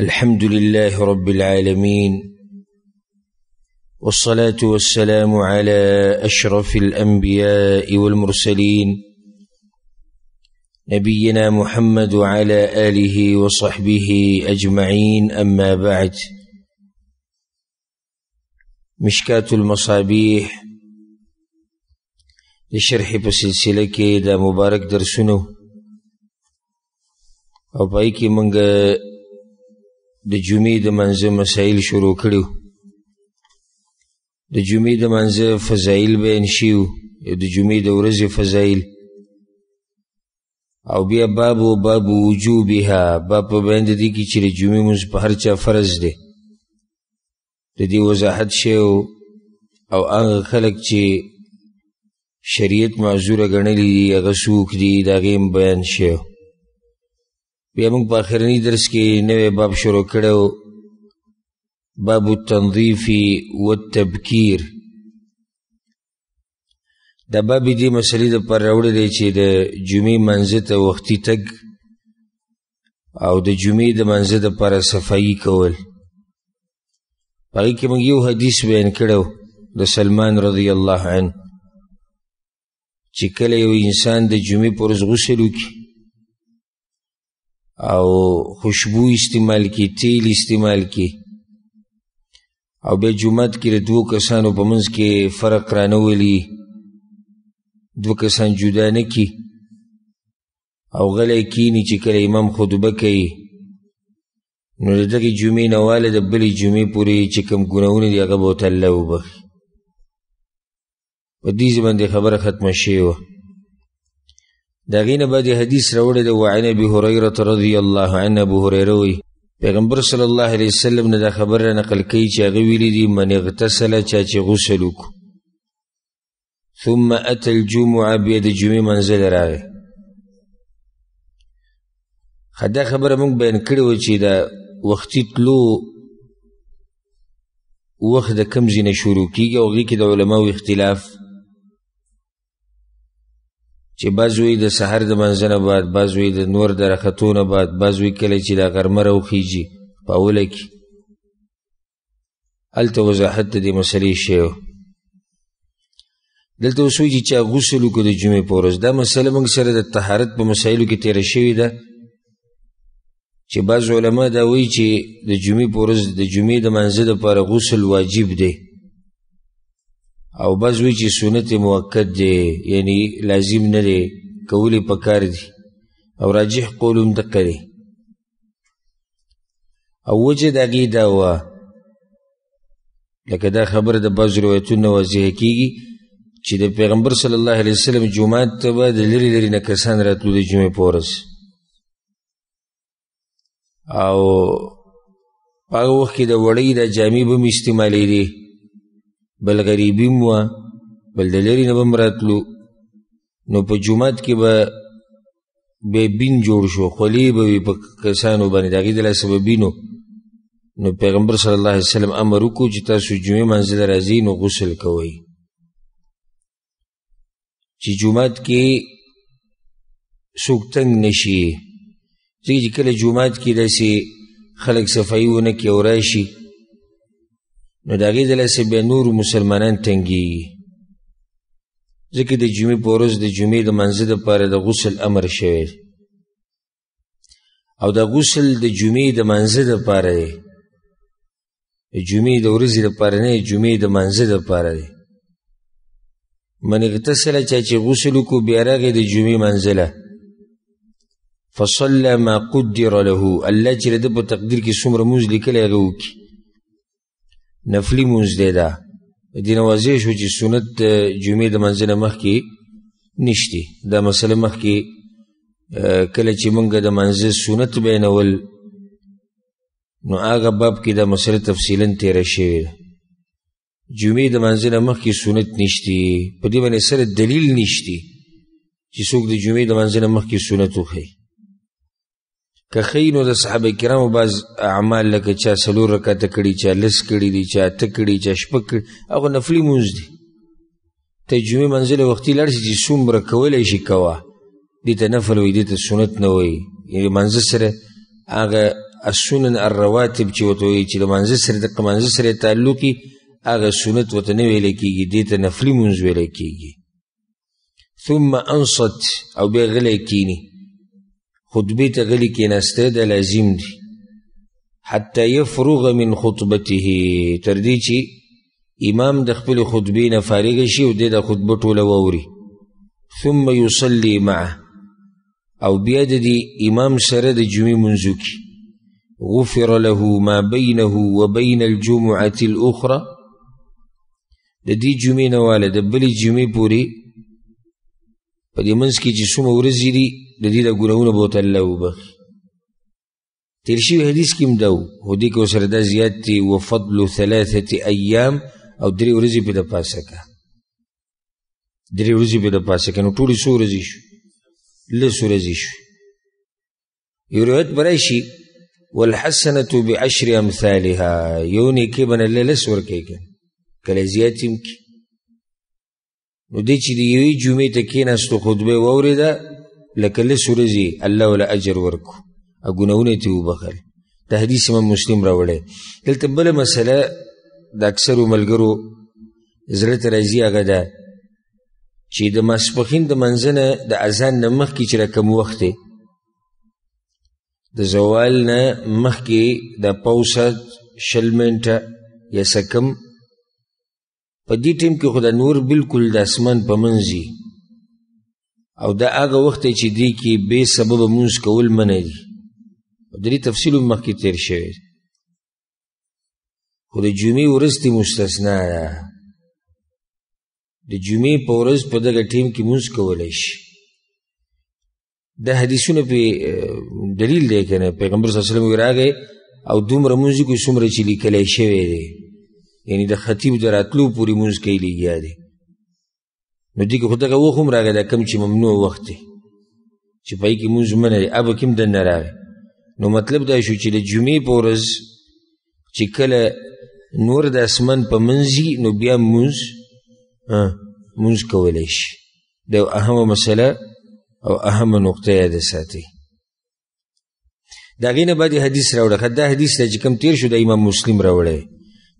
الحمد لله رب العالمين والصلاة والسلام على أشرف الأنبياء والمرسلين نبينا محمد وعلى آله وصحبه أجمعين أما بعد مشكات المصابيح لشرح بسلسلة كيدا مبارك درسنه درسونه او پای د جمعې د منځه مسائل شروع کړیو د جمعې د منځه فضایل بیان شیو د جمعې د ورځې فضایل او بیا باب و باب وجوبها باب په بیان د دې کې چې د جمعې موږ په هر چا فرض دی د دې وضاحت شیو او هغه خلک چې شریعت معذوره ګڼلی دي هغه څوک دي د هغې بیان شیو بیا موږ په اخرنی درس کې نوې باب شروع کړو باب التنظیف والتبکیر دا باب دې مسلې د پر راوړې دی چې د جمعې منځ ته وختي تګ او د جمعې د منځ د پر صفایي کول پای کې موږ یو حدیث بیان کړو د سلمان رضی الله عنه چې کله یو انسان د جمعې پر غسل وکړي او خوشبو استعمال کی تیل استعمال کی او بیا جمعت کې د دوو کسانو په منځ کې فرق رانولی دو کسان جدا نه کی او غلی کینی چې کله امام خطبه کوي نو د دغې جمعې نه واله د بلې جمعې پورې چې کوم ګناهونه دي هغه به ورته الله وبخي په دې باندې خبره ختمه شوې وه دا غینه بعد حدیث راوړی د وعن ابي هريره رضی الله عنه ابو هريره وی پیغمبر صلی الله علیه وسلم نه دا خبر نقل کړي چې هغه ویلي دي من اغتسل چا چې غسل وکړو ثم اتى الجمعه بیا د جمعې منزل راغی خدا خبره موږ بیان کړې و چې دا وختي تلو وخت د کم ځینه شروع کیږي او هغې کې د علماو اختلاف چې بازوی د سحر د منځنه بعد بازوی د نور د رختونه بعد بازوی کله چې د غرمه راوخیږي په اوله کې هلته وضاحت د دې مسلې شی دلته اوس چې چا غسل وکړو د جمعې په ورځ دا مسله موږ سره د طهارت په مسایلو کې تېره شوې ده چې بعض علما دا وایي چې د جمعې په ورځ د جمعې د منځه دپاره غسل واجب دی او بس وی چې سنت موقت دی یعنی لازم نه دی کولی پکار دی او راجح قولم دقه دی او وجه د هغې دا وه لکه دا خبره د بعض روایتونو نه واضح کېږي چې د پیغمبر صلی الله علیه وسلم جومات ته به د لرې لرې نه کسان راتلو د جمعې په ورځ او په هغه وخت کې د وړۍ د جامې به هم استعمالېدې بل غریبی مو بل د لری نه بم راتلو نو په جمعات کې به به بین جوړ شو خلی به په کسانو باندې دغه د سببینو نو پیغمبر صلی الله علیه وسلم امر وکړو چې تاسو جمعه منځ راځي نو غسل کوئ چې جمعات کې څوک تنگ نشي ځکه چې کله جمعات کې داسې خلک صفایي ونه کې او راشي نو د هغې دلسې بیا نورو مسلمانان تنګیږي ځکه د جمعې په ورځ د جمعې د منځه دپاره د غسل امر شوی او د غسل د جمعې د منځه دپاره دی د جمعې د ورځې دپاره نه جمعې د منځه دپاره دی من اغتسله چا چې غسل وکړو بیا راغی د جمعې منځله فصله ما قدر له الله چې د ده په تقدیر کې څومره مونځ لیکلی هغه وکړي نفلی مونځ دی دا دینه واضح شو چې سنت جمعې د منځ نه مخکې نشتی دا مسله مخکې کله چې مونږ د منځ سنت بینول نو هغه باب کې دا مسله تفصیلا تیره شوې ده جمعې د منځ نه مخکې سنت نشتی په دې باندې سره دلیل نشتی چې څوک د جمعې د منځ نه مخکې سنت وښیي که خینو د صحابه کرامو باز اعمال لکه چا سلور رکعت کړي چا لس کړي دي چا تکړي چا شپک هغه نفلی مونږ دي تجمع منزل وختي لړ شي څومره کولای شي کوا دي ته نفل وي دي ته سنت نه وي یعنی منزل سره هغه السنن الرواتب چې وته وي چې د منزل سره د منزل سره تعلقي هغه سنت وته نه ویل کیږي دي ته نفلی مونږ ویل کیږي ثم انصت او بیا غلی کینی خطبه ته غلی کېناسته د لازم دی حتی یفرغ من خطبته تر دې چې امام د خپل خطبې نه فارغ شي او د خطبه ټوله واوري ثم یصلي معه او بیا د امام سره د جمعې منځ غفر له ما بينه وبين الجمعة الأخرى د دې جمعې نه واله د بلې جمعې پورې په دې منځ کې چې څومره ورځې دي د دې د ګناهونو بوت الله وبخي تیر شوي حدیث کې هم دا و خو دې کې ورسره دا زیات دي وفضل ثلاثة ایام او درې ورځې په د پاسه کا درې ورځې په د پاسه کا نو ټولې څو ورځې شو لس ورځې شو یو روایت به راشي والحسنة بعشر أمثالها یو نیکي به نه لس ورکوي که کله زیات هم کي نو دې چې د یوې جمعې ته کېناستو خطبه واورېده لکه لس ورځې الله ولا اجر ورکو او ګناونه ته وبخل د حدیث امام مسلم راوړی دلته بله مسله د اکثرو ملګرو زړه ته راځي هغه ده چې د ماسپخین د منځ نه د اذان نه مخکې چې کم وخت دی د زوال نه مخکې د پوسد شل منټه یا سکم په دې ټیم کې خو د نور بالکل د اسمان په منځ او دا هغه وخت چې دی کې به سبب مونږ کول منه دي او د دې تفصیل مخکې تیر شوی خو د جمعې ورځ مستثنا ده د جمعې په ورځ په دغه ټیم کې مونږ کولی شي دا حدیثونه په دلیل دی کنه پیغمبر صلی الله علیه وسلم راغی او دومره مونږ کو څومره چې لیکلی شوی دی یعنی د خطیب د راتلو پورې مونږ کوي لګیا دی نو دې کې خو دغه اوښ هم راغلی کوم چې ممنوع وخت دی چې په کې مونځ منع دی اب کې هم دننه راغی نو مطلب دا شو چې د جمعې په ورځ چې کله نور د اسمان په منځي نو بیا مونځ مونځ کولی شي دا یو اهمه مسله او اهمه نقطه یاد ساتئ د هغې نه بعد حدیث راوړه دا حدیث دی چې کوم تیر شو د امام مسلم راوړی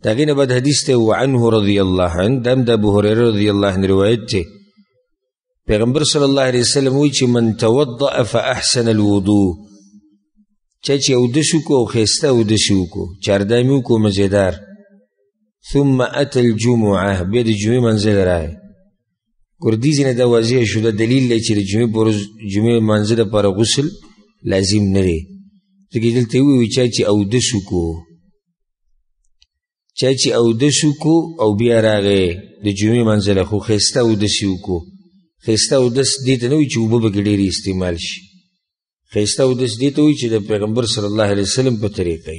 داغینه بعد حدیث ته وعنه رضی الله عنه دم د ابو هريره رضی الله عنه روایت ته پیغمبر صلی الله علیه وسلم وی چې من توضأ فاحسن الوضوء چا چې ودش کو خسته ودش کو چردامی کو مزیدار ثم اتى الجمعه بيد جمعه منزل راي ګردیز نه دا واضح شو د دلیل لې چې جمعه پروز جمعه منزل پر غسل لازم نه دی ځکه دلته وی چې او دش کو چا چې او د کو او بیا راغې د جمعې منځله خو خسته او د کو خسته او دس دې ته نه وي چې اوبه پکې ډېرې استعمال شي خسته او دس دې ته وي چې د پیغمبر صلی الله علیه وسلم په طریقه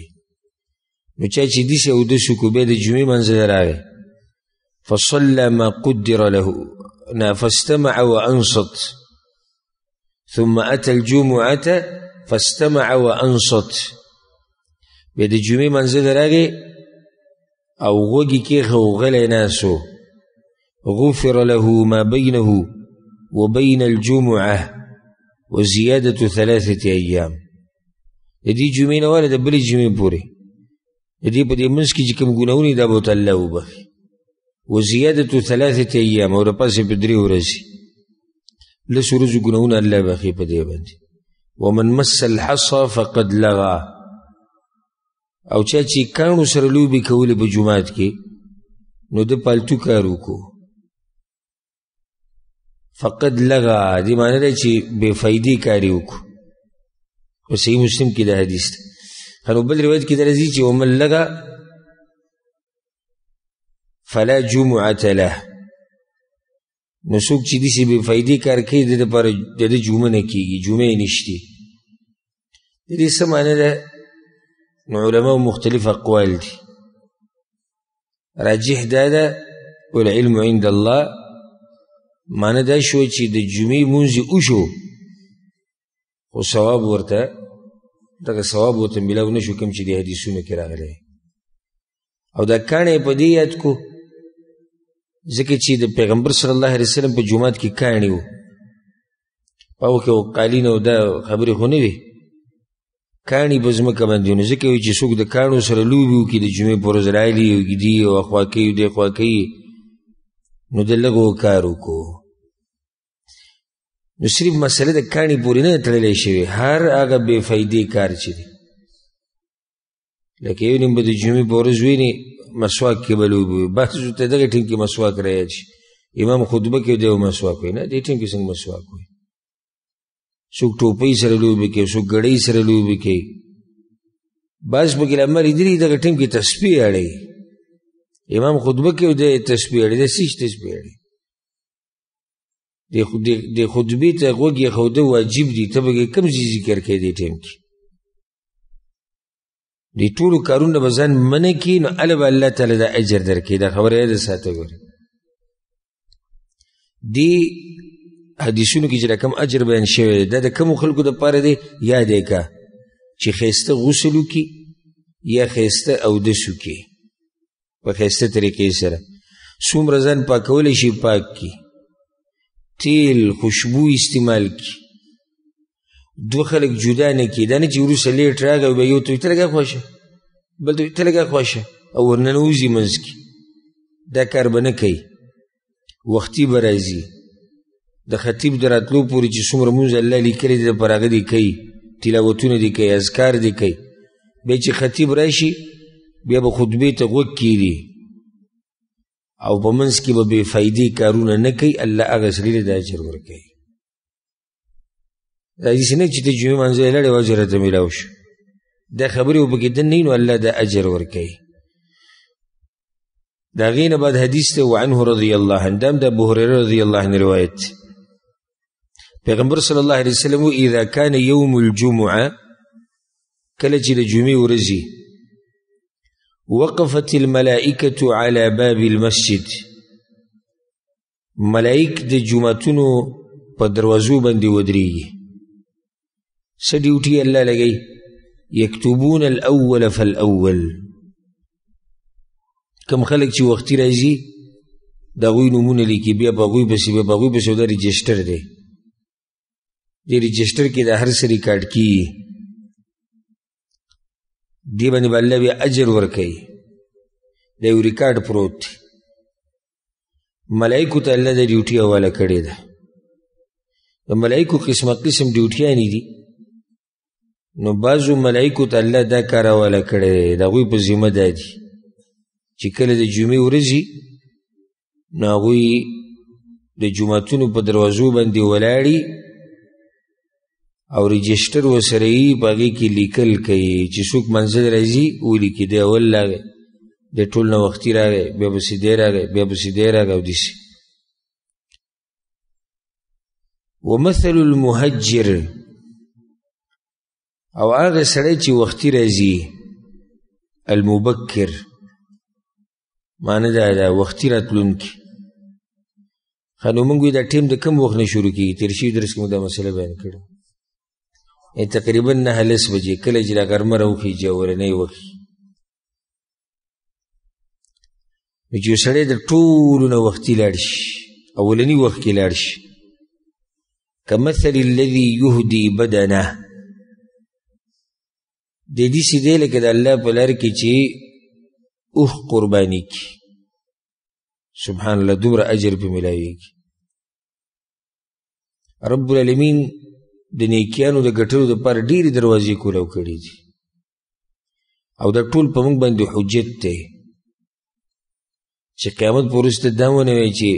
نو چا چې دې او د کو بیا د جمعې منځله راغې فصلى ما قدر له فاستمع وأنصت ثم أتى الجمعة فاستمع وأنصت بيد الجمعة منزل راغي او غوږی کې غوغلی ناسو غفر له ما بينه وبين الجمعة وزيادة ثلاثة أيام دي جمعی نوالا دا بلی جمعی پوری دي پا دی منسکی جکم گناونی دا بوتا اللہ و بخی وزيادة ثلاثة أيام اور پاس و رزی لسو رزو گناونا اللہ بخی پا دی بند ومن مس الحصى فقد لغا او چا چې کانو سره لوبې کولې په جومات کې نو د پالتو کار وکړو فقد لغا دې معنی ده چې بې فایدې کاري وکړو او صحیح مسلم کې دا حدیث ده هنو بل روایت کې دا راځي چې ومن لغا فلا جمعة له نو څوک چې داسې بې فایدې کار کوي د ده لپاره د ده جمعه نه کېږي جمعه یې نشته د دې څه معنی ده نو علماء مختلف أقوال دي راجح دا ده والعلم عند الله معنی دا شو چې د جمعې مونځ وشو خو ثواب ورته دغه ثواب ورته ملاو نه شو کوم چې د حدیثونو کې راغلی او دا کاڼی په دې یاد کو ځکه چې د پیغمبر صلی الله علیه وسلم په جومات کې کاڼی و په هغو کې قالین او دا خبرې خو نه وي کانی په ځمکه باندې نو ځکه چې څوک د کانو سره لوبي وکړي د جمعې په ورځ رایلي وګړي او خوا کوي د خوا کوي نو د لږو کار وکړو نو صرف مسله د کانی پورې نه تړلې شوی هر هغه بې فایدې کار چې دی لکه یو نیم به د جمعې په ورځ ویني مسواک کې به لوبي وي بعضو ته دغه ټیم کې مسواک رایج امام خطبه کې دی مسواک وي نه دې ټیم کې څنګه مسواک وي څوک ټوپۍ سره لوبې کوي څوک ګړۍ سره لوبې کوي بعض پکې له مری درې دغه ټیم کې تسبیح اړي امام خطبه کې د تسبیح اړي د سیش تسبیح اړي د خطبې ته غوږ یې خوده واجب دي ته به کم ځي ذکر کوي دې ټیم کې دې ټولو کارونه به ځان منې کي نو الله به الله تعالی دا اجر درکړي دا خبره یې ساته ګوري دی حدیثونو کې چې کوم اجر بیان شوی دا د کوم خلکو د پاره دی یاد کا چې خیسته غسل وکي یا خیسته او د شوکي په خیسته طریقې سره څومره ځان پاکول شي پاک کی تیل خوشبو استعمال کی دو خلک جدا نه کی دا نه چې ورسره لیټ راغی به یو ته تلګه خوشه بل ته تلګه خوشه او ورننوزي منځ کی دا کار به نه کوي وختي به راځي د خطیب دراتلو پوری چې څومره مونږ الله لیکلي د پراغه دی کوي تلاوتونه دی کوي اذکار دی کوي به چې خطیب راشي بیا به خطبه ته غوږ کیږي او په منځ کې به بې فایدې کارونه نه کوي الله هغه سړي له د اجر ورکوي دا داسې نه چې ته جمعې منځه یې لاړې او اجر راته میلاو شو دا خبرې وپکې دن نه نو الله د اجر ورکوي د هغې نه بعد حدیث دی وعنه رضی الله عنه دام د ابو هريره رضی الله عنه روایت دی پیغمبر صلی الله علیه وسلم اذا كان يوم الجمعه کله چې د جمعې ورځي وقفت الملائکه على باب المسجد ملائک د جمعتونو په دروازو باندې ودرېږي څه ډیوټي الله لګي یکتبون الاول فالاول کم خلک چې وختي راځي د غوی نومونه لیکي بیا په غوی پسې بیا په غوی پسې دا رجسټر دی دی رجسٹر کې د هر څه ریکارډ کی دی باندې بل بیا اجر ورکي دا یو ریکارډ پروت دی ملائکو ته الله د ډیوټي حواله کړې ده د ملائکو قسم قسم ډیوټیانې دي نو بعضو ملائکو ته الله دا کار حواله کړی دی د هغوی په ذمه دا دي چې کله د جمعې ورځي نو هغوی د جوماتونو په دروازو باندې ولاړي او رجستر و سرئی پاگی کی لیکل کئی چې څوک منزل راځي اولی کی دی اول لاغه د ټول نو وختي راغې بیا به سیدې راغې بیا به سیدې راغې او دیسی ومثل المهجر او هغه سړی چې وختي راځي المبکر معنی دا دا وختي راتلونکي خنو موږ دا ټیم د کم وخت نه شروع کیږي تیر شي درس کې دا مسله بیان کړو تقریبا نه لس بجې کله چې دا ګرمه راوخي جوړنۍ وخي نو چې سړی د ټولو نه وختي لاړ شي اولني وخت کې لاړ شي کمثل الذي يهدي بدنه د دې سیدې لکه د الله په لار کې چې اوخ قرباني کی سبحان الله دومره اجر په ملایوي رب العالمین د نیکیانو د ګټلو لپاره ډېری دروازې کولو کړې دي او دا ټول په موږ باندې حجت دی چې قیامت پورسته دا ونه وی چې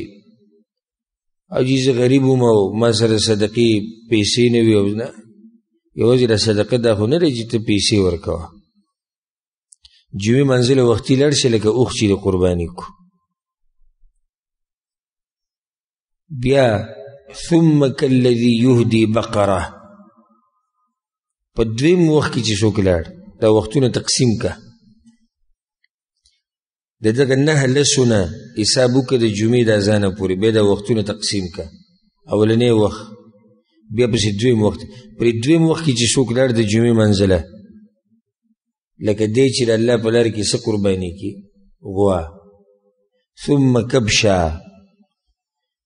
عجیز غریب وم او ما سره صدقې پیسې نه وي او نه یوازې د صدقه دا خو نه دی چې ته پیسې ورکوه جوی منزل وختي لړ شي لکه اوښ چې قرباني کو بیا ثم كالذي يهدي بقره په دویم وخت کې چې څوک لاړ دا وختونه تقسیم کا د دغه نه لسونه حساب وکړه د جمعې د ځانه پورې به دا وختونه تقسیم کا اولنې وخت بیا پسې دویم وخت پر دویم وخت کې چې څوک لاړ د جمعې منزله لکه دی چې د الله په لار کې څه قرباني کی غوا ثم کبشا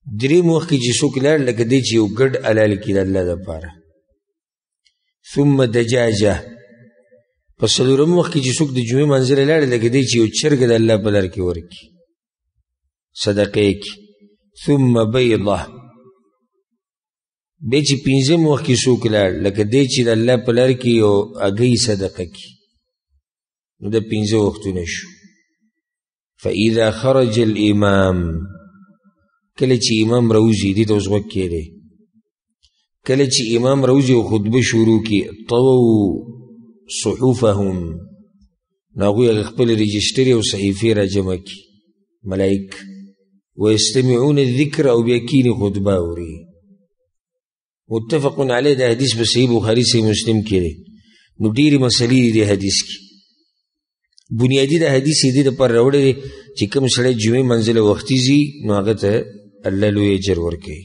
درې مخ کې چې څوک لاړ لکه دی چې یو ګډ حلال کړي د الله دپاره ثم دجاجه په څلورم وخت کې چې څوک د جمعې منځله لاړ لکه دی چې یو چرګ د الله په لار کې ورکړي صدقې کې ثم بیضه بیا چې پنځم وخت کې څوک لاړ لکه دی چې د الله په لار کې یو هګۍ صدقه کړي نو دا پنځه وختونه شو فإذا خرج الإمام کله چې امام روزي دي توس وخت کړي کله چې امام روزي خطبه شروع کی تو صحفهم ناغوی خپل رجستری او صحیفه را جمع کی ملائک ويستمعون الذکر او بیکین خطبه اوري متفق علی د حدیث په صحیح بخاری صحیح مسلم کې لري نو ډیری مسلې د حدیث کې بنیادی د حدیث دې پر راوړې چې کوم سره جمعې منزله وختي زی نو هغه ته الله لوی اجر ورکوي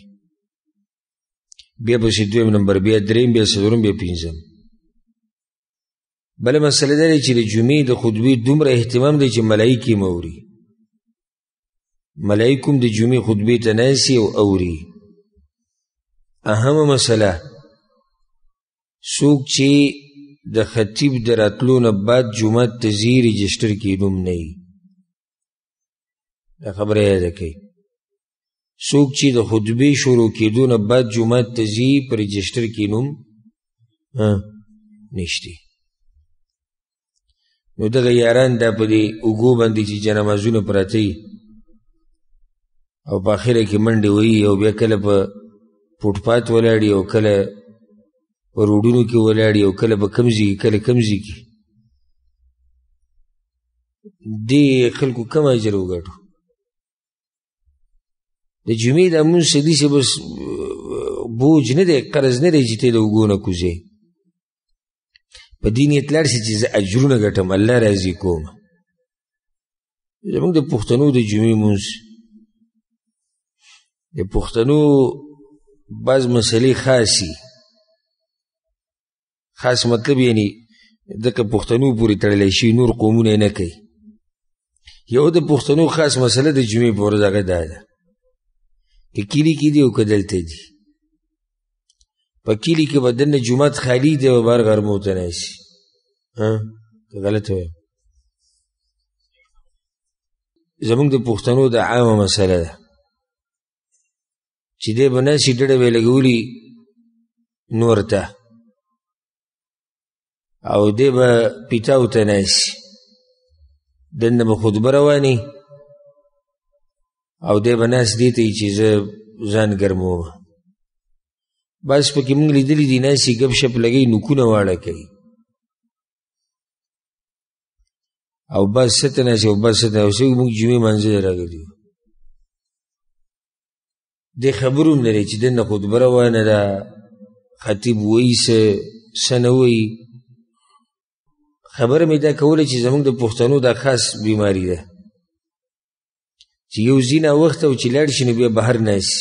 بیا پسې دویم نمبر بیا دریم بیا څلورم بیا پنځم بله مسله دا چې د جمعې د خطبې دومره اهتمام دی چې ملایکې م اوري ملایک هم د جمعې خطبې ته ناسي او اوري اهمه مسله څوک چې د خطیب د راتلو نه بعد جمعه ته ځي رجسټر کېدوم نه وي دا خبره یاده کوي څوک چې د خطبه شروع کېدو نه بعد جمعه ته ځي په رجسټر کې نوم نشته نو دغه یاران دا په دې اوګو باندې چې جنمازونه پراته او په اخره کې منډې وهي او بیا کله په فوټپات ولاړي او کله په روډونو کې ولاړي او کله په کم ځي کله کم ځي کې دې خلکو کم اجر وګټو د جمعې د مونځ چې داسې بس بوج نه دی قرض نه دی چې ته د اوږو نه کوځې په دې نیت لاړ شي چې زه اجرونه ګټم الله راضي کوم زمونږ د پښتنو د جمعې مونځ د پښتنو بعض مسلې خاصي خاص مطلب یعنی دکه پښتنو پورې تړلی شي نور قومونه نه کوي یو د پښتنو خاص مسله د جمعې په ورځ هغه دا ده که کلی کې دی او که دلته دی په کلی کې به دنه جومات خالي دی او بار غرمو ته نه شي که غلطه وایم زمونږ د پښتنو د عامه مسله ده چې دی به نه شي ډډه به لګولي نور ته او دی به پیتاو ته نه شي دنه به خطبه رواني او دې بناس دي ته چې ځان ګرمو بس په کې موږ لیدلې دي ناسي ګب شپ لګي نکونه واړه کوي او بس ستنه شي او بس ستنه شي موږ جمعې منځله راغلي دې خبروم لري چې دنه خطبه روانه ده خطیب وایي څه سنوي خبره مې دا کوله چې زموږ د پښتنو د خاص بیماری ده چې یو زینه وخت او چې لړ شي نو بیا بهر نه شي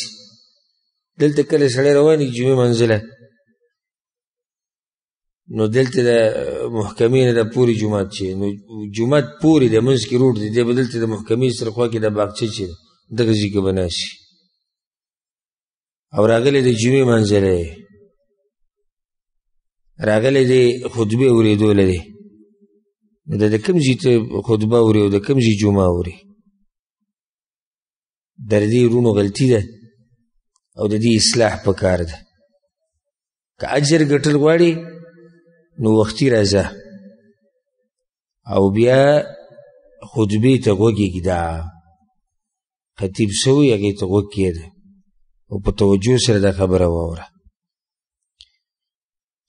دلته کله سړی رواني جمعې منزله نو دلته د محکمې نه د پوری جمعات چې نو جمعات پوری د منځ کې روټ دی دی به دلته د محکمې سره خوا کې د باغچه چې دغه ځای کې به نه شي او راغلی د جمعې منزله راغلی د خطبې اورېدو لري نو د کوم ځای ته خطبه اوري او د کوم ځای جمعه اوري د دې ورونو غلطي ده او د دې اصلاح پکار ده که اجر ګټل غواړي نو وختي راځه او بیا خطبې ته غوږ کېږده خطیب سوی هغې ته غوږ کېږده او په توجه سره دا خبره واوره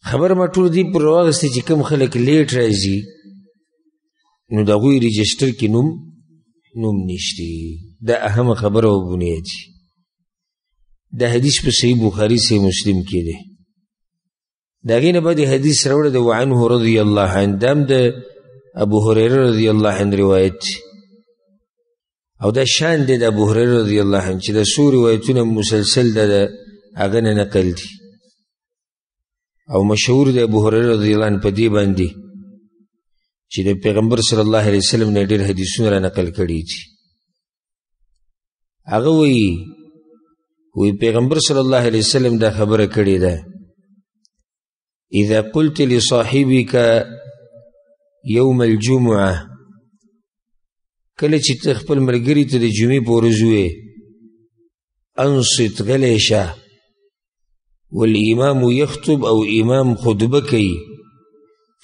خبر ما ټول دې پر واغستې چې کوم خلک لیټ راځي نو د هغوی رجسټر کې نوم نوم نشتی دا اهم خبره و بنیه چی دا حدیث په صحیح بخاری سے مسلم کې دی دا غینه بعد حدیث راوړ د وعنه رضی الله عنه دم د ابو هريره رضی الله عنه روایت او دا شان د ابو هريره رضی الله عنه چې د سور روایتونه مسلسل د هغه نقل دي او مشهور د ابو هريره رضی الله عنه په دی باندې چې د پیغمبر صلی الله علیه وسلم نه ډېر حدیثونه را نقل کړي دي هغه وی وی پیغمبر صلی الله علیه وسلم دا خبره کړې ده اذا قلت لصاحبك يوم الجمعه کله چې خپل ملګری ته د جمعې په ورځ وې انصت غلیشه والامام يخطب او امام خطبه کوي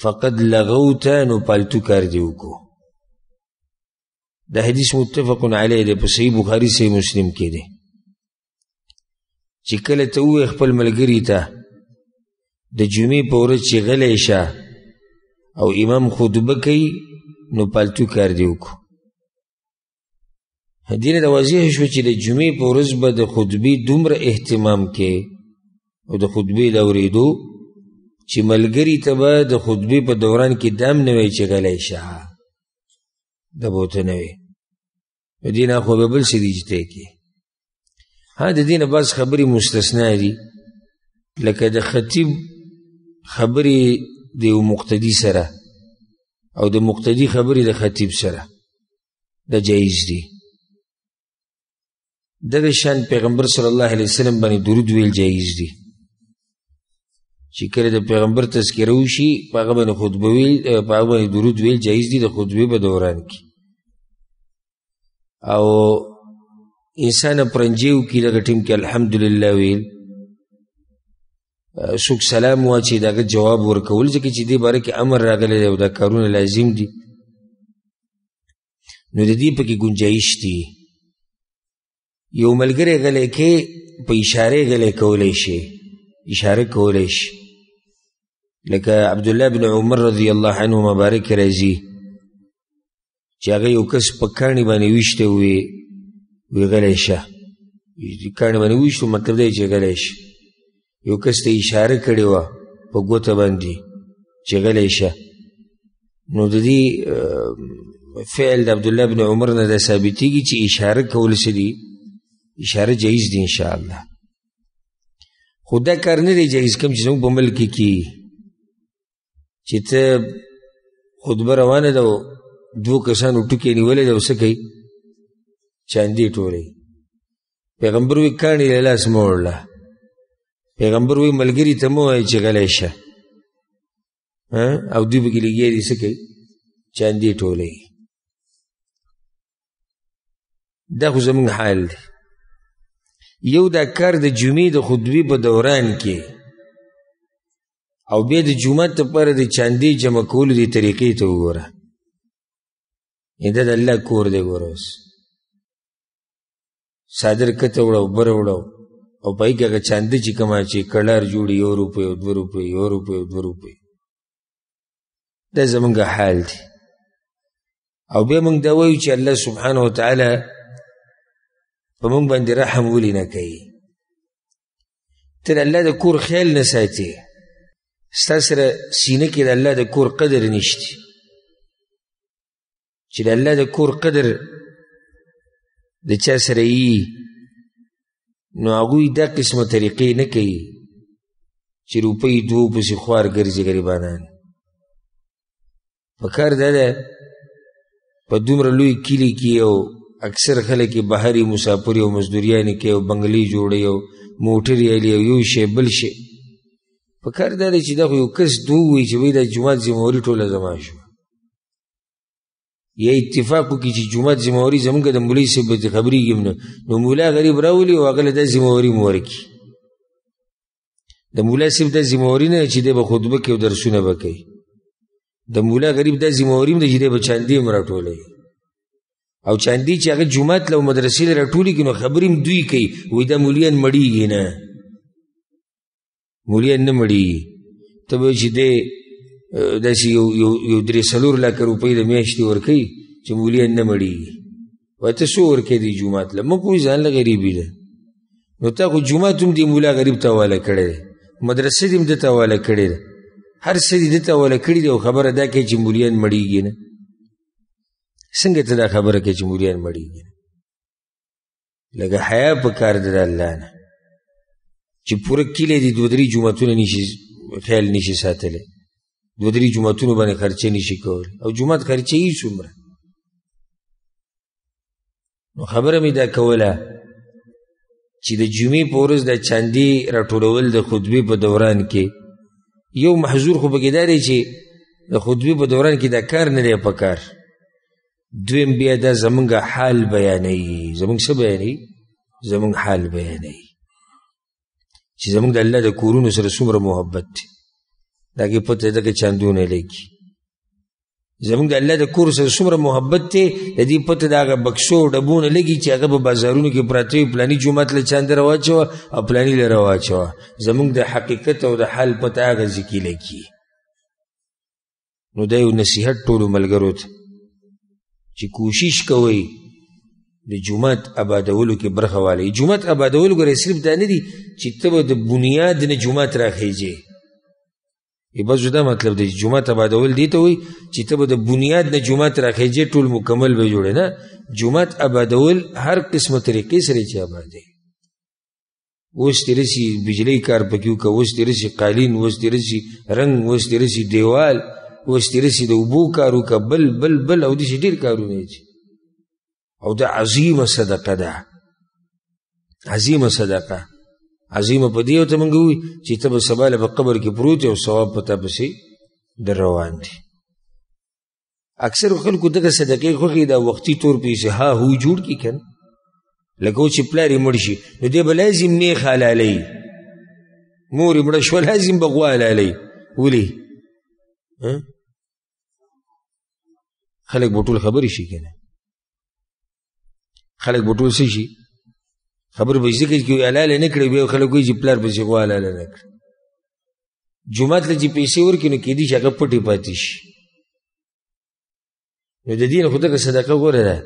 فقد لغوت نو پالتو کار دیو کو دا حدیث متفق علیه دی په صحیح بخاری صحیح مسلم کې دی چې کله ته وې خپل ملګری ته د جمعې په ورځ چې غلی شه او امام خطبه کوي نو پالتو کار دیو کو دینه د واضح شو چې د جمعې په ورځ به د خطبې دومره اهتمام کې او د خطبې د اورېدو چې ملګری ته به د خطبه په دوران کې دم نه وي چې غلې شه د بوته نه وي مدینه خو به بل سړي جته کې ها د دینه بس خبري مستثنا دي لکه د خطیب خبري د مقتدی سره او د مقتدی خبري د خطیب سره د جایز دي دغه شان پیغمبر صلی الله علیه وسلم باندې درود ویل جایز دي چې کله د پیغمبر تذکره وشي په هغه باندې خطبه ویل په هغه باندې درود ویل جایز دي د خطبه په دوران کې او انسان پرنجیو کې لږ ټیم کې الحمدلله ویل څوک سلام واچي دا جواب ورکول ځکه چې دې باره کې امر راغلی دی او دا کارونه لازم دي نو د دې پکې گنجایش دي یو ملګری غلی کې په اشاره غلی کولی شي اشاره کولی شي لکه عبد الله بن عمر رضی الله عنه مبارک راځي چې هغه یو کس په کاڼي باندې ویشته وي وی غلی شه کاڼي باندې ویشتو مطلب دی چې غلی شه یو کس ته اشاره کړې وه په ګوته باندې چې غلی شه نو د دې فعل د عبد الله بن عمر نه د ثابتېږي چې اشاره کول څه دي اشاره جایز دي ان شاء الله خو دا کار نه دی جایز کوم چې زموږ په ملک کې چې ته خطبه روانه ده دو کسانو ټوکې نیولې ده اوس کوي چاندي ټولې پیغمبر وی کانی له لاس موړله پیغمبر وی ملګری ته مو چې غلې شه او دوی به لګي دي سکه چاندي ټولې دا خو زمونږ حال دی یو دا کار د جمعې د خطبې په دوران کې او بیا د جمعه ته پر د چاندي جمع کول دي طریقې ته وګوره دا د الله کور دی ګوره اوس صادر کته وړو بر وړو او پای کې هغه چاندي چې کومه چې کلر جوړي یو روپۍ او دوه روپۍ یو روپۍ او دوه روپۍ دا زمونږ حال دی او بیا موږ دا وایو چې الله سبحانه وتعالی په موږ باندې رحم ولې نه کوي تر الله د کور خیال نه ساتي ستا سره سینه کې د الله د کور قدر نشتی چې د الله د کور قدر د چا سره یي نو هغوی دا قسمه طریقې نه کوي چې روپۍ دوو پسې خوار ګرځي غریبانان په کار دا ده په دومره لوی کلي کې او اکثر خلک یې بهري مسافري او مزدوریانې کوي او بنګلې جوړوي او موټر یې یو شی بل شی په کار دا دی چې دا خو یو کس دوی چې وایي دا جومات ذمهوري ټوله زما شو یا اتفاق وکړي چې جومات ذمهوري زمونږ د مولوي صاحب خبرېږي نه نو مولا غریب راولي او هغه له دا ذمهوري مو ورکړي د مولا صاحب دا ذمهوري نه چې دی به خطبه کوي او درسونه به کوي د مولا غریب دا ذمهوري هم دی چې دی به چاندي هم راټولوي او چاندي چې هغه جومات له مدرسې راټولېږي نو خبرې هم دوی کوي وایي دا مولیان مړېږي نه مولیه نه مړیږي ته به چې دی داسې یو یو یو درې څلور لکه روپۍ د میاشتې ورکوي چې مولیه نه مړیږي وایي ته څو ورکوې دې جومات له موږ پوهې ځان له غریبي ده نو تا خو جومات هم دې مولا غریب ته حواله کړی دی مدرسې دې هم ده ته حواله کړې ده هر څه دې ده ته حواله کړي دي او خبره دا کوي چې مولیان مړیږي نه څنګه ته دا خبره کوي چې مولیان مړیږي نه لکه حیا په کار ده د الله نه چې پوره کلی دی دو درې جوماتونه نشي خیال نشي ساتلی دو درې جوماتونو باندې خرچه نشي کولی او جومات خرچه یې څومره نو خبره مې دا کوله چې د جمعې په ورځ د چاندي راټولول د خطبې په دوران کې یو محضور خو پکې دا چې د خطبې په دوران کې دا کار نه دی په کار دویم بیا دا زمونږ حال بیانوي زمونږ څه بیانوي زمونږ حال بیانوي چې زموږ د الله د کورونو سره څومره محبت دی دا کې پته ده کې چاندونه لګي زموږ د الله د کور سره څومره محبت دی د دې پته دا غ بکشو ډبونه لګي چې هغه په بازارونو کې پراته پلاني جمعه له چاند راوچو او پلاني له راوچو زموږ د حقیقت او د حال پته هغه ځکه لګي نو دا یو نصيحت ټولو ملګرو ته چې کوشش کوئ د جومات آبادولو کې برخه والی جومات آبادولو ګره صرف دا نه دي چې ته د بنیاد نه جومات راخیږي ای بس دا مطلب دی جومات آبادول دی ته وي چې ته د بنیاد نه جومات راخیږي ټول مکمل به جوړ نه جومات آبادول هر قسمه طریقې سره چې آبادي اوس درسي بجلی کار پکیو کا اوس درسي قالین اوس درسي رنگ اوس درسي دیوال اوس درسي د وبو کارو کا بل بل بل او د شډیر کارونه دي او دا عظیمه صدقه ده عظیمه صدقه عظیمه په دې ته مونږ وی چې ته به سبا له قبر کې پروت او ثواب پته پسی در روان دي اکثر خلکو دغه صدقې خوږي دا وختي تور پیسې ها هو جوړ کی کنه لکه چې پلاری مړ شي نو دې به لازم نه خلالي مور مړ شو لازم بغوال علي ولي خلک بوتول خبري شي کنه خلک به ټول شي خبر به ځکه چې حلال نه کړی بیا خلک وایي چې پلار به څه حلال نه کړی جمعه ته چې پیسې ورکړي نو کېدی شي هغه پټې پاتې شي نو د دین خو دغه صدقه ګوره ده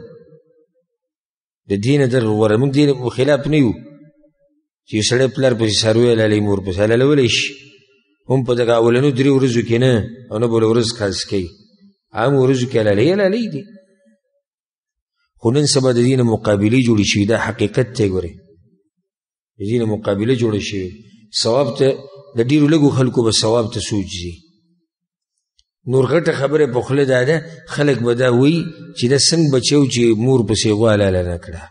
د دین در ګوره موږ دین خلاف نه یو چې سړی پلار پسې څاروی حلالوي مور پسې حلالولی شي هم په دغه اولنو درې ورځو کې نه او نه بله ورځ خاص کوي عام ورځو کې حلالوي حلالوي دي خو نن سبا د دې نه مقابلې جوړې شوي دا حقیقت دی ګورې د دې نه مقابلې جوړې شوي ثواب ته د ډېرو لږو خلکو به ثواب ته سوچ ځي نور غټه خبره په خوله دا ده خلک به دا وایي چې دا څنګه بچو چې مور پسې غوا لاله نه کړه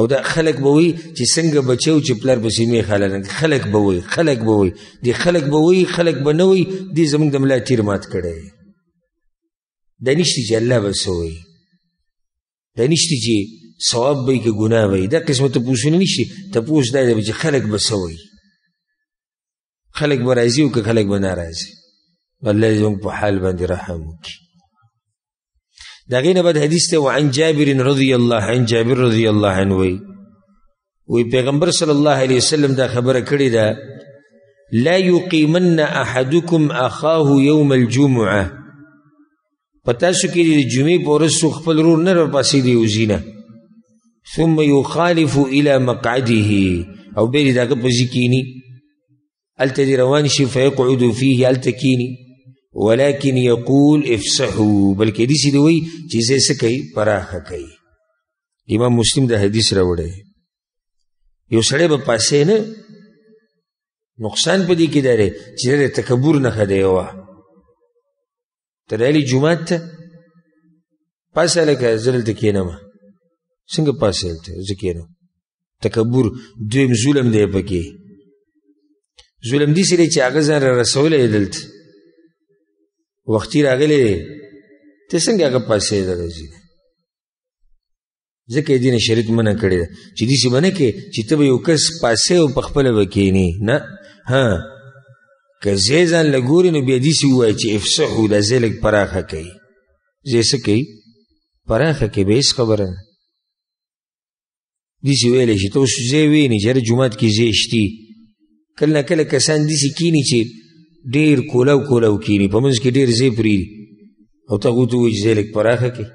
او دا خلک به وایي چې څنګه بچو چې پلار پسې میخه لاله نه خلک به وایي خلک به وایي دې خلک به وایي خلک به نه وایي دې زموږ د ملا تیر مات کړی دا نشته چې الله به څه وایي یعنی شتی چې ثواب به که ګناه به دا قسمه تپوسونه نشته تپوس دا دی چې خلک به څه وایي که خلک به ناراضي الله زموږ حال باندې رحم وکړي د بعد حدیث دی وعن جابر رضی الله عن جابر رضی الله عنه وی پیغمبر صلی الله علیه وسلم دا خبره کړې لا يقيمن احدكم اخاه يوم الجمعه پتا شو کې د جمعې پورس خپل رور نه پسې دی وزینه ثم يخالف الى مقعده او بیری داګه پځی کینی التدی روان شي فيقعد فيه التکینی ولكن يقول افسحوا بلکې دې سې دوی چې زه څه کوي پراخه کوي امام مسلم د حدیث راوړی یو سړی په پاسې نه نقصان پدې کې دی چې د تکبر نه خدای وه ته رالي جمعه ته پاسه لکه زلته کېنم څنګه پاسه ته ځکېنم تکبر دویم ظلم دی پکې ظلم دي سره چې هغه ځان رسولې دلته وختي راغلي ته څنګه هغه پاسه درځي ځکه دین شریعت منع کړی چې دې څه باندې کې چې ته یو کس پاسه او پخپل وکینی نه ها که زی ځان لګوري نو بیا داسې ووایي چې افسحو دا زی لږ پراخه کوي زی څه کوي پراخه کوي بیا هېڅ خبره نه داسې ویلی شي ته اوس زی وینې چې هر جومات کې زی شتي کله نه کله کسان داسې کینی چې ډېر کولو کولو کینی په منځ کې ډېر زی پرېږدي او ته هغو ته ووایي چې زی لږ پراخه کوي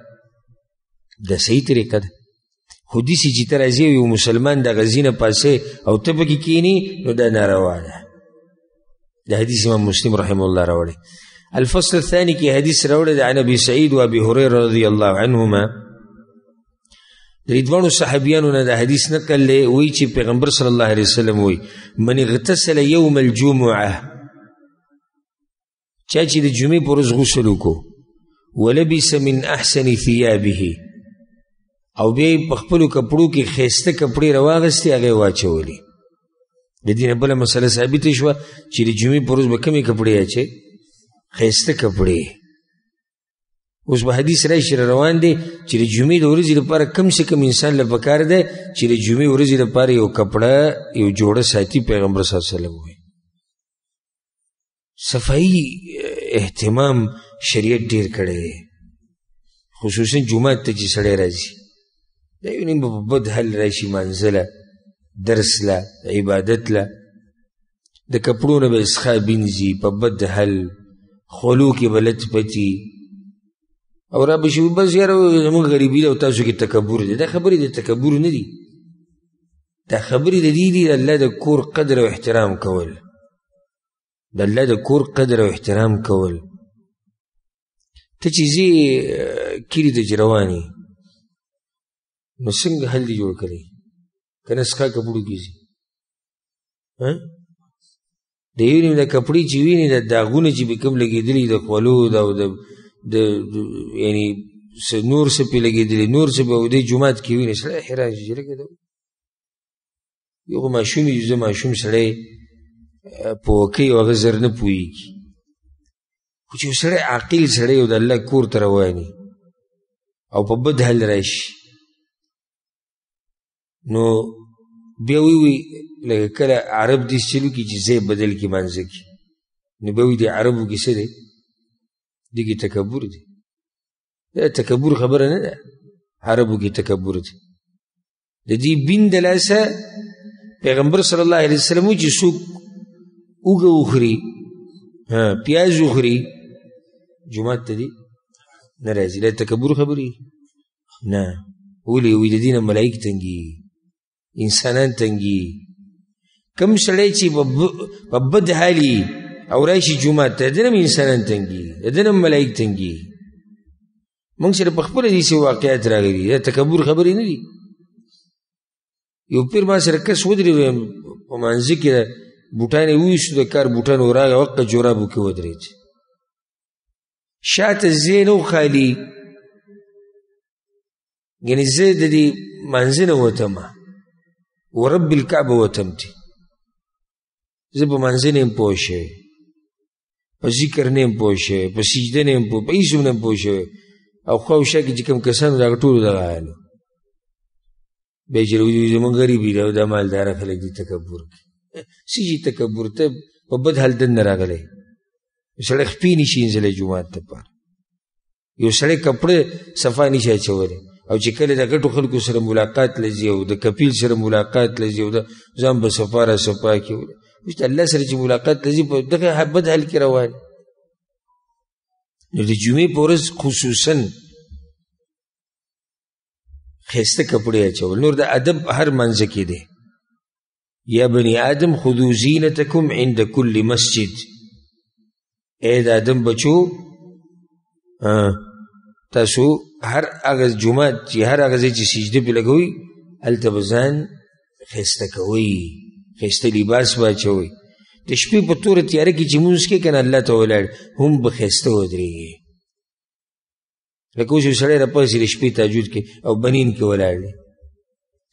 دا صحیح طریقه ده خو داسې چې ته راځې یو مسلمان د غزینه پاسې او ته پکې کینی نو دا ناروا ده د حدیث امام مسلم رحم الله راوړي الفصل الثاني کې حدیث راوړي د ابي سعيد او ابي هريره رضی الله عنهما د ادوانو صحابیانو نه د حدیث نقل لې وی چې پیغمبر صلی الله علیه وسلم وی من اغتسل يوم الجمعه چا چې د جمعې پر ورځ غسل وکړو ولبس من احسن ثيابه او به په خپل کپړو کې خېسته کپړې رواغستې هغه واچولې د دې بل مسله ثابت شو چې د جمعې پروز به کمی کپړې اچي خيسته کپړې اوس به حدیث راشي روان دي چې د جمعې د ورځې لپاره کم سے کم انسان له پکار دی چې د جمعې ورځې لپاره یو کپړه یو جوړه ساتي پیغمبر صلی الله علیه وسلم وي صفائی اهتمام شریعت ډیر کړی دی خصوصا جمعه ته چې سړی راځي دا یو نیم بد حل راشي منزله درس لا عبادت لا د کپړو به اسخا بینځي په بد حل خلو کې بلچ پچی او را به شو بس یاره زموږ غریبي ده او تاسو کې تکبر دی دا خبرې د تکبر نه دي دا خبرې د دې دي د الله د کور قدر او احترام کول د الله د کور قدر او احترام کول ته چې ځې کلي د جرواني نو څنګه حل دي جوړ کړئ کنه سکا کپړو کیږي ها د یوې د کپړې چې ویني د داغونه چې به کوم لګېدلې د خولو د د یعنی نور څه په لګېدلې نور څه به د جمعات کې ویني سره حراج جوړ کېدو یو ماشوم یې زما ماشوم سره په وکی او غزر نه پويږي خو چې سره عاقل سره یو د الله کور تر وایي او په بد حل راشي نو بیا وی وی لکه کله عرب دې سلو کې چې زی بدل کې منځه کې نو بیا وی دې عربو کې څه دی دګې تکبر دی دا تکبر خبره نه ده عربو کې تکبر دی د دې بین دلاسه پیغمبر صلی الله علیه وسلم چې څوک اوګه وخري ها پیاز وخري جمعه ته دی نه راځي دا تکبر خبرې نه ولې وې د دینه ملائک تنګي انسانان تنګي کم سړی چې په بد حالي او راشي جمعه ته دنه انسانان تنګي دنه ملائک تنګي موږ سره په خپل دي سي واقعیت راغلي دا تکبر خبرې نه دي یو پیر ما سره کس ودرې ویم په مانځي کې بوټان یې ویسو د کار بوټان وراغه وقت جورابو کې ودرېد شاته زین او خالی یعنی زه د دې مانځنه وته ما و رب الكعبه وتم دي زه په منځ نه پوه شوی په ذکر نه پوه شوی په سجده نه پوه په هیڅ نه پوه شوی او خوښه کې چې کوم کسان دا ټول دغایلو به جوړوي زمونږ غریبي راو د مالدار خلک دي تکبر سجي تکبر ته په بد حال دن راغلي سړی خپې نشي انځلې جمعات ته پر یو سړی کپڑے صفا نشي اچولی او چې کله د ګټو خلکو سره ملاقات لزی او د کپیل سره ملاقات لزی او د ځان به سفاره سپا کې وي مشت الله سره چې ملاقات لزی په دغه بد حل کې روان نو د جمعې پورز خصوصا خسته کپڑے اچول نور د ادب هر منځ کې دی یا بنی آدم خذو زینتکم عند کل مسجد اے د آدم بچو آه. تاسو هر هغه جمعه چې هر هغه چې سجده په لګوي هلته بزن خسته کوي خسته لباس واچوي د شپې په تور تیارې کې چې مونږ کې کنه الله ته ولاړ هم به خسته ودرېږي لکه اوس یو سړی راپاسي د شپې تاجود کې او بنین کې ولاړ دی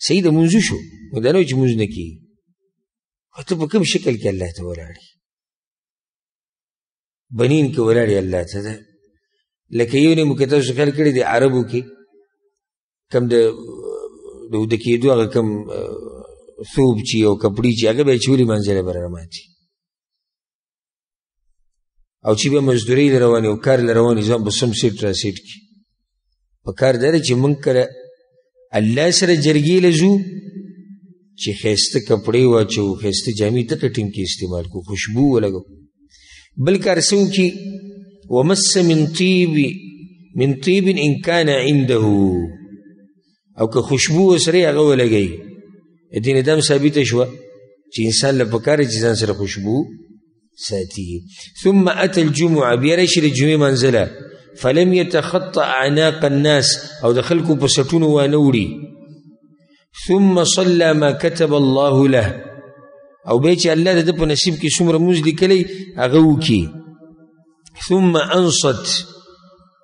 صحیح د مونځ شو نو دا نه چې مونځ نه کېږي او ته په کوم شکل کې الله ته ولاړې بنین کې ولاړې الله ته ده لکه یو نیمو کې تاسو خیال کړی دی عربو کې کم د د د کېدو هغه کم ثوب چې او کپړي چې هغه به چولي منځله بره ماتي او چې به مزدوري لرواني او کار لرواني ځم به سم سیټ را سیټ کی په کار در چې مونږ کړه الله سره جرګی لزو چې خسته کپړې واچو خسته جامې ته ټیم کې استعمال کو خوشبو ولګو بل کار سو کې ومس من طيب من طيب إن كان عنده أو كخشبو سريع غول جاي الدين دام ثابت شوى إنسان لبكار إنسان سر خشبو ساتي ثم أتى الجمعة بيرش الجمعة منزلة فلم يتخطى أعناق الناس أو دخلكم بسطون ونوري ثم صلى ما كتب الله له أو بيتي الله دب نسيبك سمر مزلك لي أغوكي ثم أنصت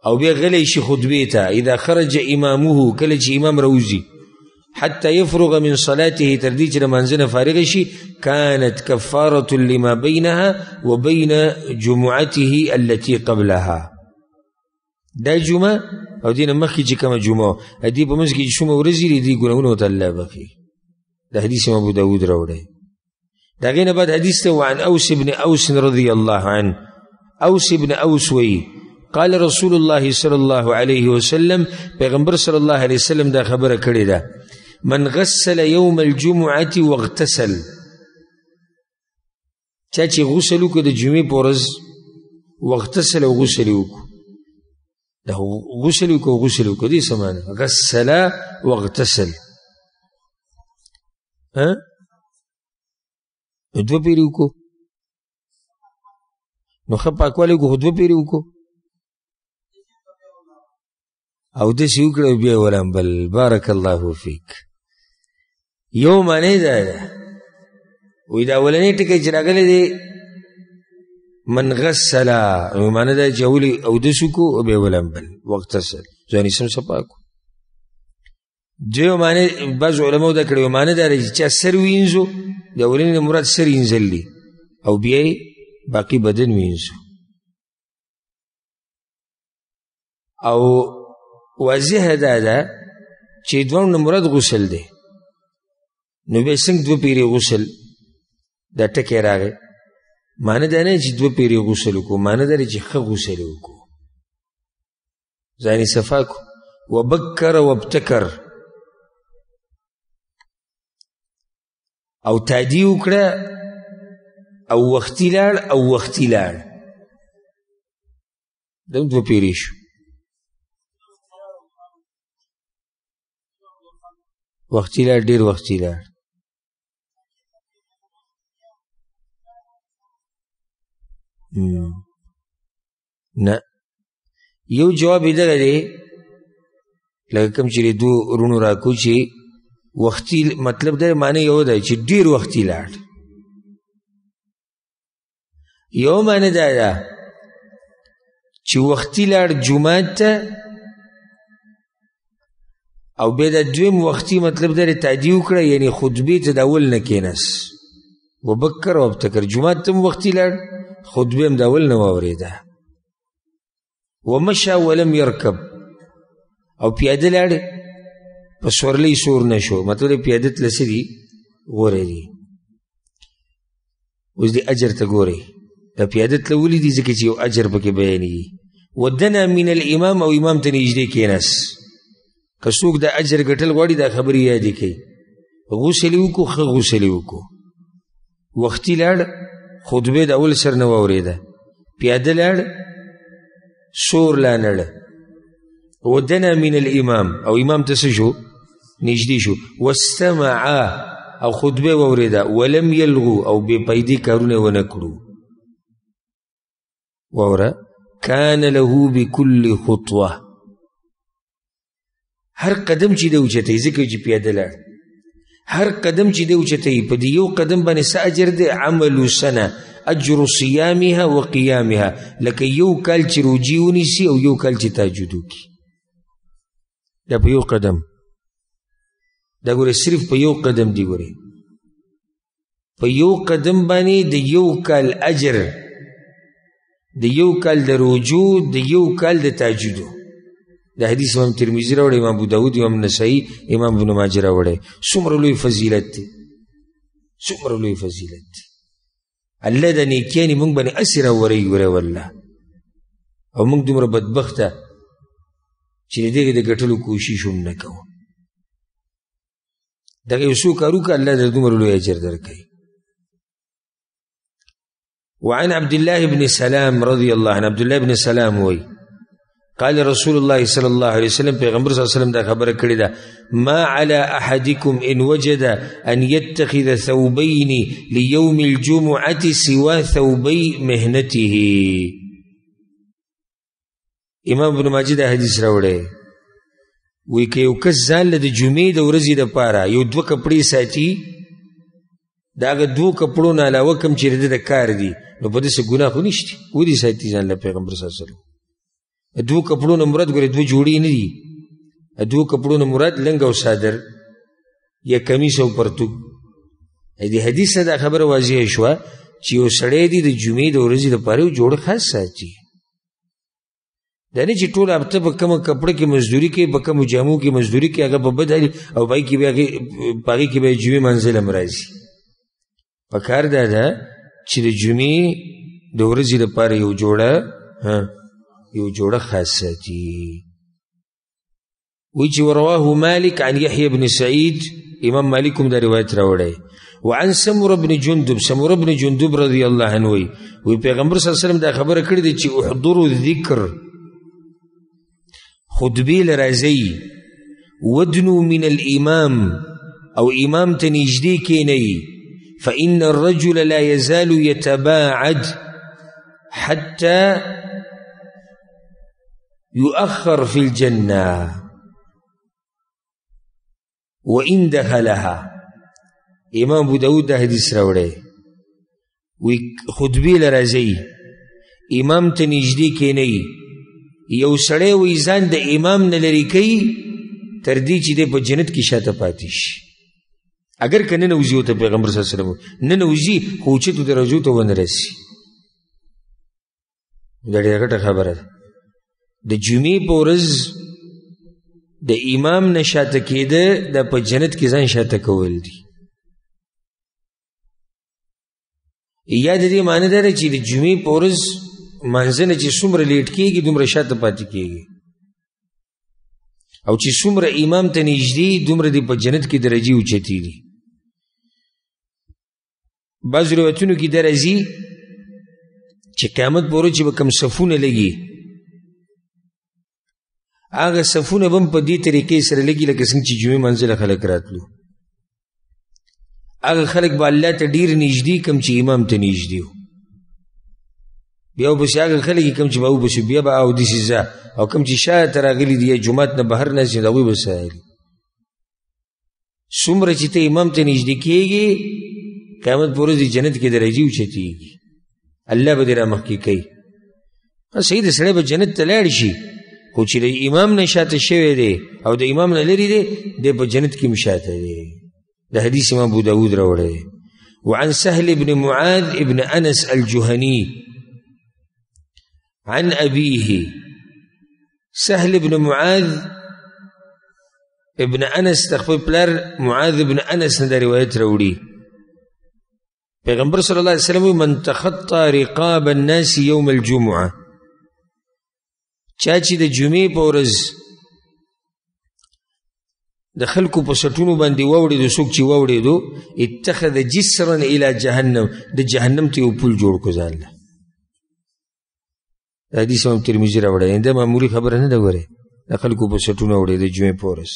أو بيا غليش خطبيتا إذا خرج إمامه كلج إمام روزي حتى يفرغ من صلاته ترديج لمنزل فارغشي كانت كفارة لما بينها وبين جمعته التي قبلها دا جمعة أو دينا مخيجي كما جمعة أدي بمزكي جمعة ورزي لدي يقولون بخي دا حديث أبو داود رولي دا غينا بعد حديثة وعن أوس بن أوس رضي الله عنه اوس بن اوس وي قال رسول الله صلى الله عليه وسلم پیغمبر صلى الله عليه وسلم دا خبر کړې ده من غسل يوم الجمعه واغتسل چا چې غسل وکړ د جمعې پورز واغتسل او غسل وکړ دا غسل وکړ غسل وکړ دې سمانه غسل واغتسل ها دو پیری وکړ نو خپ پاکوالی کو خودو پیری وکړو او د شي وکړو بیا ولم بل بارک الله فیک یو معنی دا ده وې دا ولنې ټکی چې راغلی دی من غسلا نو معنی دا چې اولی او د شو کو بیا ولم بل وخت سره ځان سم سپاکو دیو معنی بعض علماء دا کړي معنی دا چې سر وینځو دا ولنې مراد سر وینځل دي او بیا باقی بدن وینځو او واضح دا ده چې دوم مراد غسل دی نو به څنګه دو پیری غسل دا ټکی راغی معنی دا نه چې دو پیری غسل وکړو معنی دا چې ښه غسل وکړو ځان صفا کو وبکر وابتکر او تادی وکړه او وختي لاړ او وختي لاړ دم دوه پیری شو وختي لاړ ډیر وختي لاړ نه یو جواب یې درلې لکه کوم چې دوه رونو راکو چې وختي مطلب در معنی یو دی چې ډیر وختي لاړ یو معنی دا ده چې وختي لاړ جمعه ته او بیا د دویم وختي مطلب دا تعدی وکړه یعنی خطبه ته د اول نه کینس وبکر وابتکر جمعه ته وختي لاړ خطبه هم د اول نه واوریده ومشى ولم يركب او پیاده لاړ په سورلی سور نشو مطلب پیاده تلسی دی غوره دی اوس دی اجر ته ګورئ دا پیاده تلولی دي ځکه چې یو اجر پکې بیانېږي ودنا من الامام او امام ته نږدې کېناس که څوک د اجر ګټل غواړي دا خبرې یادې کوي غسل یې وکړو ښه غسل یې وکړو وختي لاړ خطبې د اول سر نه واورېده پیاده لاړ شور لانړ ودنا من الامام او امام ته څه شو نږدې شو واستمع او خطبه واورېده ولم یلغو او بې پایدې کارونه ونه کړو واوره کان له بكل خطوه هر قدم چې دی اوچته ځکه چې پیاده لاړ هر قدم چې دی اوچته په دې یو قدم باندې څه اجر دی عمل سنه اجر صيامها وقيامها لکه یو کال چې روجي ونیسي او یو کال چې تهجد وکړي دا په یو قدم دا ګوره صرف په یو قدم دی ګوره په یو قدم باندې د یو کال اجر د یو کال د رجوع د یو کال د تاجدو د حدیث امام ترمذی راوړی امام ابو داود امام نسائی امام ابن ماجه راوړی څومره لوی فضیلت دی څومره لوی فضیلت دی الله د نیکیانی مونږ باندې اسره وری ګره والله او مونږ دومره بدبخته چې دې د ګټلو کوشش هم نه کوو دغه یو څو کارو ک الله د دومره لوی اجر درکړي وعن عبد الله بن سلام رضي الله عنه عبد الله بن سلام وای قال رسول الله صلى الله عليه وسلم پیغمبر صلی الله علیه وسلم دا خبره کړې ما على احدكم ان وجد ان يتخذ ثوبين ليوم الجمعه سوى ثوبي مهنته امام ابن ماجه دا حدیث راوړی وی کې یو کس ځان له جمعې د ورځې د یو دوه کپړې ساتي داغه دو کپړو نه علاوه کم چې د کار دی نو په دې څه ګناه خو نشته و دې ساتي ځان له پیغمبر صلی الله علیه وسلم دو کپړو نه مراد ګوري دو جوړی نه دي دو کپړو نه مراد لنګ او صادر یا کمیس او پرتو دې حدیث دا خبره واضح شوه چې یو سړی دی د جمعې د ورځې لپاره یو جوړ خاص ساتي دا نه چې ټول هفته په کوم کپړه کې مزدوري کوي په کوم جامو کې مزدوري کوي هغه په بد او بای کې بیا هغې په هغې کې بیا یې جمعې منزل هم راځي په کار ده ده چې د جمعې د ورځې لپاره یو جوړه یو جوړه خاصه دي وی چې ورواه مالک عن یحیی بن سعید امام مالک هم دا روایت راوړی وعن سمر بن جندب سمر بن جندب رضی الله عنه وی وی پیغمبر صلی الله علیه وسلم دا خبره کړې ده چې احضروا ذکر خطبه لرزی ودنو من الامام او امام ته نږدې کینئ فإن الرجل لا يزال يتباعد حتى يؤخر في الجنة وإن دخلها امام ابو داود دا حدیث راوړی وی خطبه لرزی امام ته نږدې کینی یو سړی وی ځان د امام نه لری کوي تر دې چې د په جنت کې شاته پاتې شي اگر که نه نوزي ته پیغمبر صلی الله علیه وسلم نه نوزي خو چې تو درجو ته ونه رسی دا ډیره خبره ده د جمعې پورز د امام نشاته کېده د په جنت کې ځان شاته کول دي یا د دې معنی ده چې د جمعې پورز منځنه چې څومره لیټ کېږي دومره شاته پاتې کېږي او چې څومره امام ته نږدې دومره د په جنت کې درجه اوچتې دي بعض روایتونو کې در ازي چې قیامت پورې چې کوم صفونه لګي هغه صفونه بم په دې طریقې سره لګي لکه څنګه چې جمعې منزله خلک راتلو هغه خلک به الله ته ډیر نږدې کم چې امام ته نږدې وو بیا به هغه خلک کم چې به و بشي بیا به او دې سزا او کم چې شاید راغلي دی جمعات نه بهر نه شي دا وي بسایلی څومره چې ته امام ته نږدې کیږي قیامت پورې دی جنت کې درېږي او چتیږي الله به دې را مخکې کوي سید سره به جنت ته لاړ شي خو چې امام نشاته شوی دی او د امام نه لري دی د په جنت کې مشاته دی د حدیث امام ابو داود راوړی دی وعن سهل بن معاذ ابن انس الجهني عن ابيه سهل بن معاذ ابن انس تخفي بلر معاذ ابن انس نه روایت راوړي پیغمبر صلی الله علیه وسلم من تخطى رقاب الناس يوم الجمعه چا چې د جمعې په ورځ د خلکو په سټونو باندې ووړې دو څوک چې ووړې دو اتخذ جسرا الى جهنم د جهنم ته یو پل جوړ کو ځان له حدیث هم ترمذی راوړی دا معمولی خبره نه ده ګوره د خلکو په سټونو وړې د جمعې په ورځ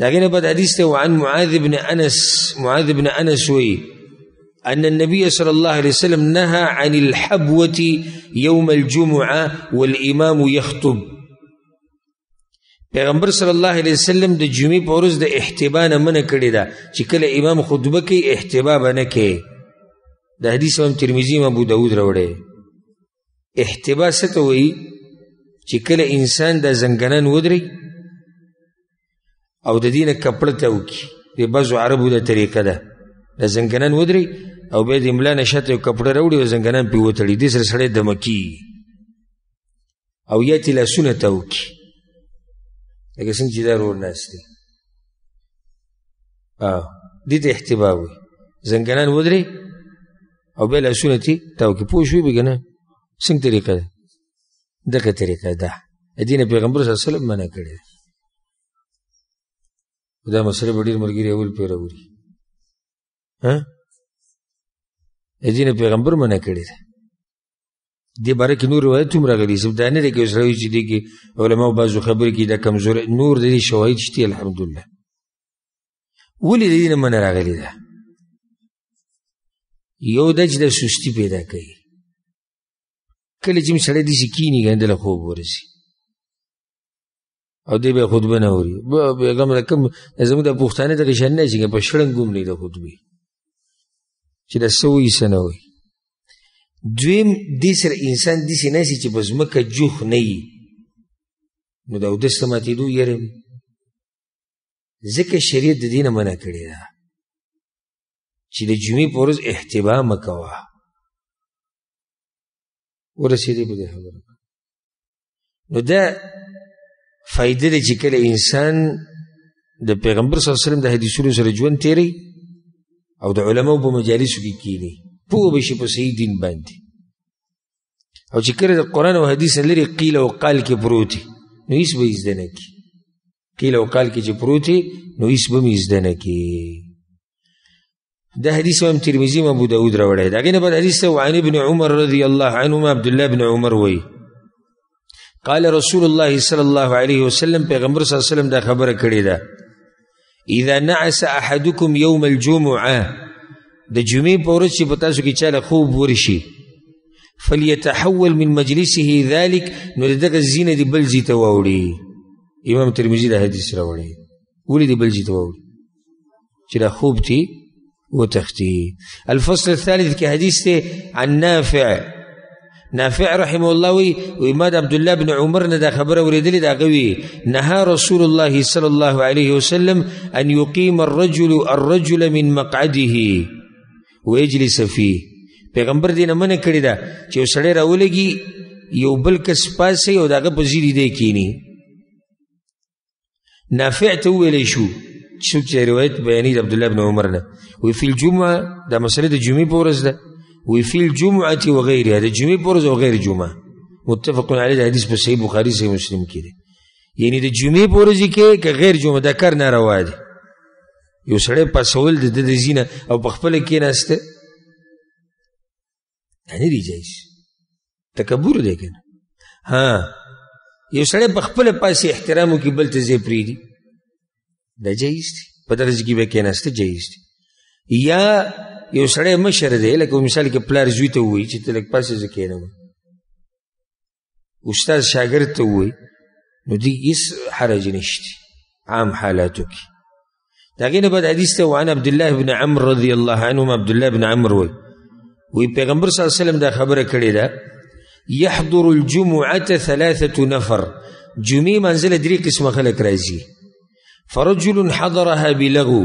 داګه په حدیث ته وعن معاذ بن انس معاذ بن انس وی ان النبي صلى الله عليه وسلم نهى عن الحبوه يوم الجمعه والامام يخطب پیغمبر صلی الله علیه وسلم د جمعې په ورځ د احتبا نه منع کړی دا چې کله امام خطبه کوي احتبا نه کوي د حدیث هم ترمذی او ابو داود راوړي احتبا څه ته وایي چې کله انسان د زنګنن ودري او د دینه کپړه ته وکي د بزو عربو د طریقه ده د زنګنن ودري او به د املا نشته یو کپړه راوړي او زنګنن پی وتړي د سر سره د مکی او یتی لا سنت وکي لکه څنګه چې دا رور ناشته اه دې ته احتباوي زنګنن ودري او به لا سنتي توکي پوه شو بګنه څنګه طریقه ده دغه طریقه ده دینه پیغمبر صلی الله علیه وسلم منع کړی دا مسله به ډېر ملګري اول پې راوړي ځینې پیغمبر منع کړی دی دې باره کې نور روایت هم راغلي صرف دا نه دی کې اوس راوي چې دې کې علماو بعضو خبرې کې دا کمزوري نور د دې شواهد شته الحمدلله ولې د دې نه منع راغلي ده یو دا چې د سستي پیدا کوي کله چې سړی داسې کینی ګندله خوب ورسي او دی به خطبه نه اوري بیګم رقم زموږ د پښتانه د کشن نه چې په شړنګ ګوم نه د خطبه چې دا سوې سنوي دویم د سر انسان د سینې چې په زمکه جوخ نه وي نو دا د سماتې دو يرم ځکه شریعت د دینه منع کړی دا چې د جمعې پر ورځ اهتمام وکوا ورسېدې په دې خبره نو دا فائدې چې کله انسان د پیغمبر صلی الله علیه وسلم د حدیثونو سره ژوند تیری او د علماو په مجالسو کې کینی پوه به شي په صحیح دین باندې او چې کله د قران او حدیث لري قیل او قال کې پروتي نو هیڅ به یې نه کی قیل او قال کې چې پروتي نو هیڅ به یې نه کی دا حدیث هم ترمذی او ابو داود راوړی دا غنه بل حدیث او عن ابن عمر رضی الله عنهما عبد الله بن عمر وایي قال رسول الله صلی الله علیه وسلم پیغمبر صلی الله علیه وسلم دا خبره کړې ده اذا نعس احدكم يوم الجمعه د جمعې په ورځ چې په تاسو کې چاله خوب ورشي فليتحول من مجلسه ذلك نو دغه زینه دی بل زی ته واوړي امام ترمذی دا حدیث راوړي ولې دی بل زی ته واوړي چې دا خوب دی وتختي الفصل الثالث کې حدیث ته عن نافع نافع رحم الله وی وی ما د عبد الله بن عمر نه دا خبره اوریدلې دا غوي نه رسول الله صلی الله علیه وسلم ان یقیم الرجل الرجل من مقعده ويجلس فيه پیغمبر دې نه منه کړی دا چې سړی راولېږي یو بل کس پاسه یو داغه په زیری دی کینی نافع ته ویلې شو څوک چې روایت بیانې عبد الله بن عمر نه وی فی الجمعه دا مسله د جمعې په ورځ ده وفي الجمعة وغيرها ده جمعه پرز او غیر جمعه متفق علیه حدیث په صحیح بخاری صحیح مسلم کې ده یعنی د جمعه پرز کې که غیر جمعه ده کار ناروا دي یو سړی پسول د د زینه او په خپل کې نهسته نه دی جایز تکبر دی کنه ها یو سړی په خپل پاسې احترام کوي بل ته ځې پریدي دا جایز دی په درجه کې به کېناسته جایز دی یا یو سړی مشر دی لکه مثال کې پلار زوی ته وایي چې ته لږ پاسې زه استاد شاګرد ته وایي نو دی هیڅ حرج نشتی عام حالاتو کې د هغې نه بعد حدیث ته وعن عبدالله بن عمر رضی الله عنهما عبدالله بن عمر وایي وي پیغمبر صلی الله علیه وسلم دا خبره کړې ده يحضر الجمعة ثلاثة نفر جمعې منزل درې قسم خلق راځي فرجل حضرها بلغو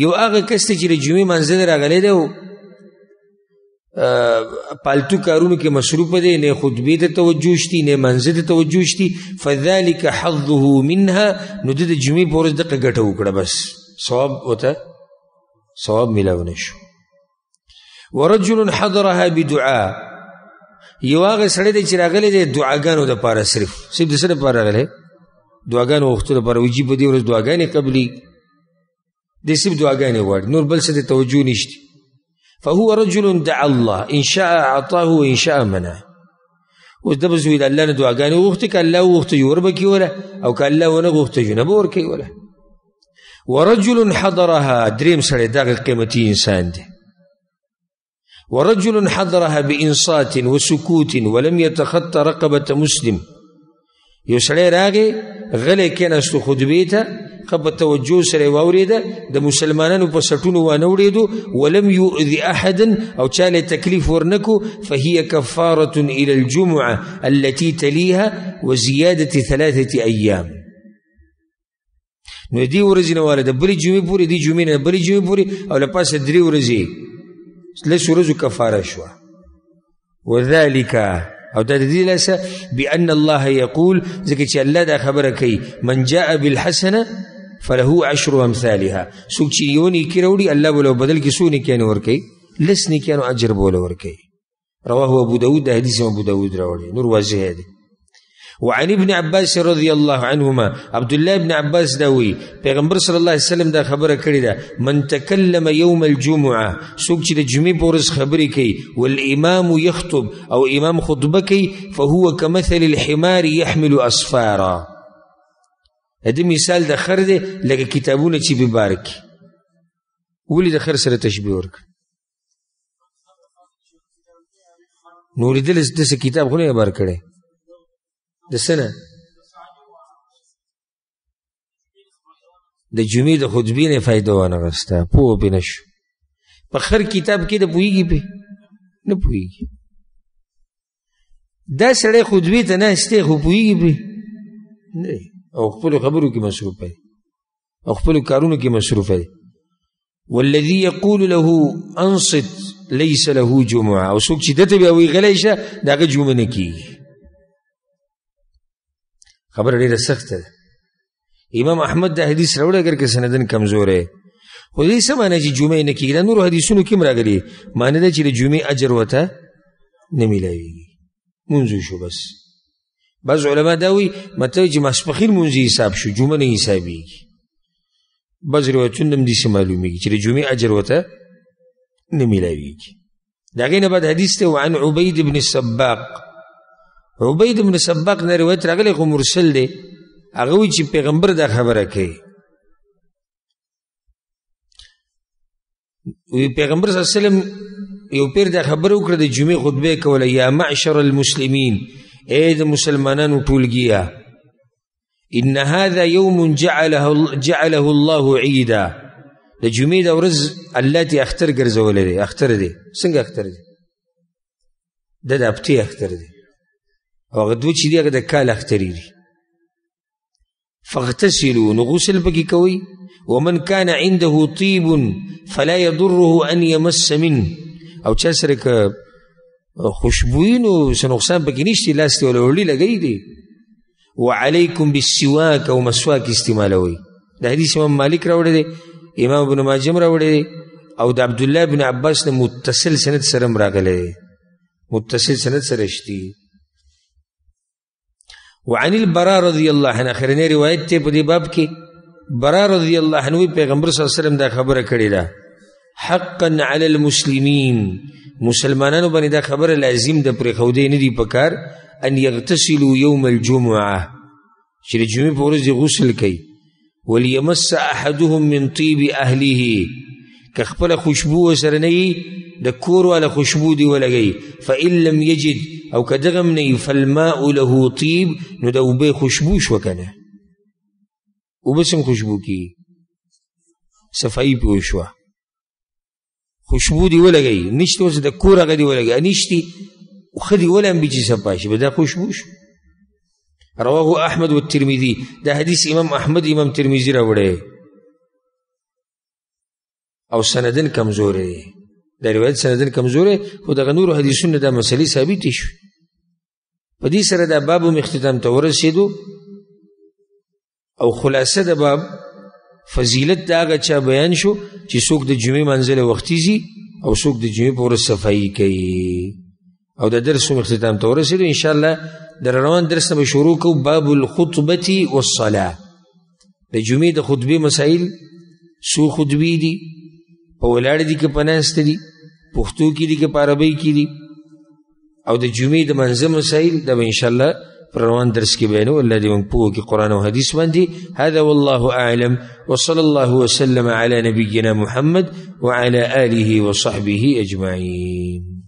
یو هغه کس چې د جمعې منځ ته راغلی دی او پالتو کارونو کې مصروف دی نه خطبه ته توجه شتي نه منځ ته توجه شتي فذلك حظه منها نو د جمعې پر ورځ دغه ګټه وکړه بس ثواب وته ثواب ملاونه شو ورجل حضرها بدعاء یو هغه سړی دی چې راغلی دی دعاګانو د پاره صرف صرف د سره پاره راغلی دعاګانو وختو لپاره وجيب دی ورځ دعاګانې قبلي دي سب دعاګانې وارد نور بل څه توجه نشته فهو رجل دعا الله ان شاء اعطاه وان شاء منعه اوس إلى بزوی د الله نه دعاګانې وغتي که الله وغوښته یو وربه او كان لا ونه غوښته ولا ورجل حضرها دريم سړی داغ قیمتي انسان دي ورجل حضرها بانصات وسكوت ولم يتخطى رقبه مسلم یو راغي غلي غلی کېناستو خطبې خب توجه سره واوریده د مسلمانانو په سټونو وانوریدو ولم يؤذي احد او چاله تکلیف ورنکو فهي كفاره الى الجمعه التي تليها وزياده ثلاثه ايام نو دي ورځې نه والده بلې جمعې پورې دي جمعې نه بلې جمعې پوری او له پاسه درې ورځې لس ورځو کفاره شو وذلك او دا د دې بان الله يقول ځکه چې الله دا خبره کوي من جاء بالحسنه فله عشر امثالها څوک چې یو نیکي الله ولو بدل کې څو نیکیانو ورکوي لس نیکیانو اجر بوله وركي رواه ابو داود دا حديث ابو داود راوړي نور واضح دی وعن ابن عباس رضی الله عنهما عبد الله ابن عباس دا وی پیغمبر صلی الله علیه وسلم دا خبره کړې ده من تکلم یوم الجمعه څوک چې د جمعې په ورځ خبرې کوي والامام يخطب او امام خطبه کوي فهو كمثل الحمار يحمل اسفارا دا مثال د خر دی لکه کتابونه چې به بارک ولې د خر سره تشبیه ورک نور دې د کتاب خو نه بار کړي د سنه د جمعې د خطبې نه فائدہ ونه غستا پوه بنش په خر کتاب کې د پویږي په نه پویږي دا سړی خطبې ته نه استه خو پویږي په نه او خپل خبرو کې مصروف دی او خپل کارونو کې مصروف دی والذي يقول له انصت ليس له جمعه او څوک چې دته بیا وی غلی شه داګه جمعه نه کیږي خبر ډیره سخت ده امام احمد د حدیث راوړی اگر که سندن کمزورې خو دې څه معنی چې جمعې نه کېږي دا نورو حدیثونو کې هم راغلي معنی ده چې د جمعې اجر ورته نه میلاویږي مونځ شو بس بعض علما دا وایي مطلب چې ماسپخین مونځ حساب شو جمعه نه حسابېږي بعض روایتونه هم داسې معلومېږي چې د جمعې اجر ورته نه میلاویږي د هغې نه بعد حدیث دی وعن عبید بن السباق عبید بن سبق نه روایت راغلی خو مرسل دی هغه وی چې پیغمبر دا خبره کوي وی پیغمبر صلی الله علیه وسلم یو پیر دا خبره وکړه د جمعې خطبه کوله یا معشر المسلمین اے د مسلمانانو ټولګیا ان هذا يوم جعله جعله الله عيدا د جمعې د ورځ الله تی اختر ګرځولې اختر دی څنګه اختر دی د دپتی اختر دی او هغه دوه چې دی هغه د کال اختری دي فاغتسلوا نو غسل پکې کوي ومن کان عنده طيب فلا يضره ان يمس منه او چا سره که خوشبوئی نو څه نقصان پکې نشته لاس ته ولولي لګی دی وعليكم بالسواك او مسواک استعمالوي د حدیث امام مالک راوړی دی امام ابن ماجه راوړی دی او د عبد الله بن عباس نه متصل سند سره راغلی متصل سند سره شتي وعن البراء رضی الله عنه اخرنی روایت ته په دې باب کې برا رضی الله عنه پیغمبر صلی الله علیه وسلم دا خبره کړې ده حقا علی المسلمین مسلمانانو باندې دا خبره لازم ده پر خودې نه دی پکار ان یغتسلوا یوم الجمعه چې جمعې په ورځ غسل کوي وليمس احدهم من طيب اهله که خپل خوشبو سره نه د کور ولا خوشبو دی ولګي فإن لم يجد او کدغم نه فالماء له طيب نو د وبې خوشبو شو کنه وبسم خوشبو کی صفائی په شو خوشبو دی ولګي نشته اوس د کور غدي ولګي نشتی خدي ولا بيجي صفاشي بدا خوشبو شو رواه احمد والترمذي دا حدیث امام احمد امام ترمذي راوړي او سندن کمزور دی دا روایت سندن کمزورې خو دغه نورو حدیثونو دا مسلې ثابتې شوې په دې سره دا باب هم اختتام ته ورسېدو او خلاصه د باب فضیلت د هغه چا بیان شو چې څوک د جمعې منزل وختي ځي او څوک د جمعې پورې صفایي کوي او د درس هم اختتام ته ورسېدو ان شاء الله در روان درس به شروع کوو باب الخطبه والصلاه د جمعې د خطبې مسائل څو خطبې دي په ولاړ دي کې پناست دي پښتو کې دي کې پاربۍ کې دي او د جمعې د منځه مسایل د ان شاء الله روان درس کې بیانو الله دې موږ پوه کې قران او حدیث باندې هذا والله اعلم وصلى الله وسلم على نبينا محمد وعلى اله وصحبه اجمعين